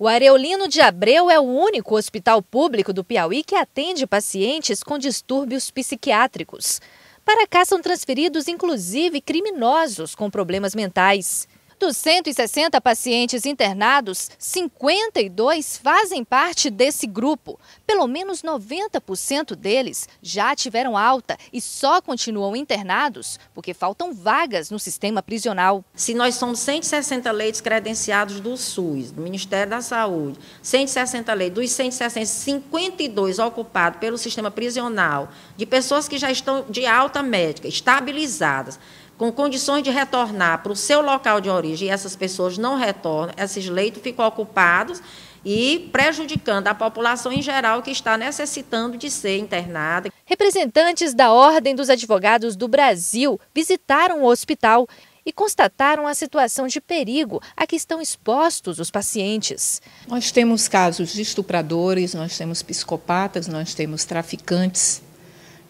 O Areolino de Abreu é o único hospital público do Piauí que atende pacientes com distúrbios psiquiátricos. Para cá são transferidos inclusive criminosos com problemas mentais. Dos 160 pacientes internados, 52 fazem parte desse grupo. Pelo menos 90% deles já tiveram alta e só continuam internados porque faltam vagas no sistema prisional. Se nós somos 160 leitos credenciados do SUS, do Ministério da Saúde, 160 leitos, dos 160, 52 ocupados pelo sistema prisional, de pessoas que já estão de alta médica, estabilizadas, com condições de retornar para o seu local de origem e essas pessoas não retornam, esses leitos ficam ocupados e prejudicando a população em geral que está necessitando de ser internada. Representantes da Ordem dos Advogados do Brasil visitaram o hospital e constataram a situação de perigo a que estão expostos os pacientes. Nós temos casos de estupradores, nós temos psicopatas, nós temos traficantes,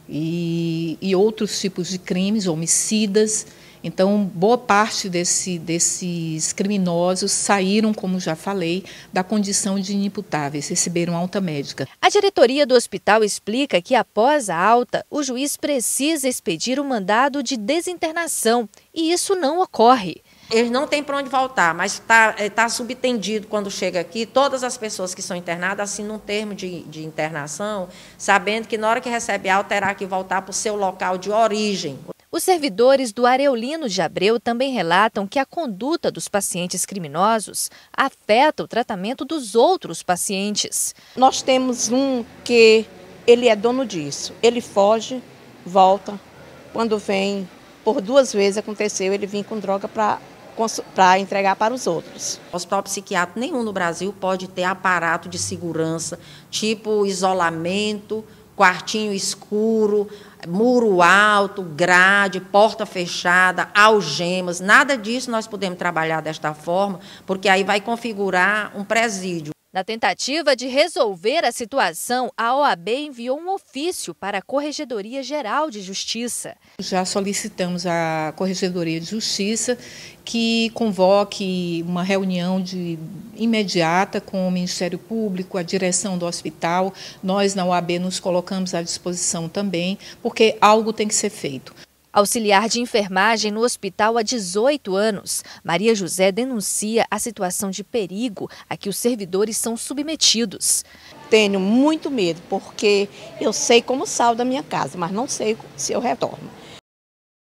e, e outros tipos de crimes, homicidas. Então, boa parte desse, desses criminosos saíram, como já falei, da condição de inimputáveis, receberam alta médica. A diretoria do hospital explica que, após a alta, o juiz precisa expedir o mandado de desinternação e isso não ocorre eles não têm para onde voltar, mas está tá, eh, tá subtendido quando chega aqui, todas as pessoas que são internadas assinam um termo de, de internação, sabendo que na hora que recebe alta terá que voltar para o seu local de origem. Os servidores do Areolino de Abreu também relatam que a conduta dos pacientes criminosos afeta o tratamento dos outros pacientes. Nós temos um que ele é dono disso. Ele foge, volta. Quando vem, por duas vezes aconteceu ele vir com droga para para entregar para os outros. O hospital psiquiátrico nenhum no Brasil pode ter aparato de segurança, tipo isolamento, quartinho escuro, muro alto, grade, porta fechada, algemas, nada disso nós podemos trabalhar desta forma, porque aí vai configurar um presídio. Na tentativa de resolver a situação, a OAB enviou um ofício para a Corregedoria Geral de Justiça. Já solicitamos à Corregedoria de Justiça que convoque uma reunião de imediata com o Ministério Público, a direção do hospital. Nós na OAB nos colocamos à disposição também, porque algo tem que ser feito. Auxiliar de enfermagem no hospital há 18 anos, Maria José denuncia a situação de perigo a que os servidores são submetidos. Tenho muito medo, porque eu sei como saio da minha casa, mas não sei se eu retorno.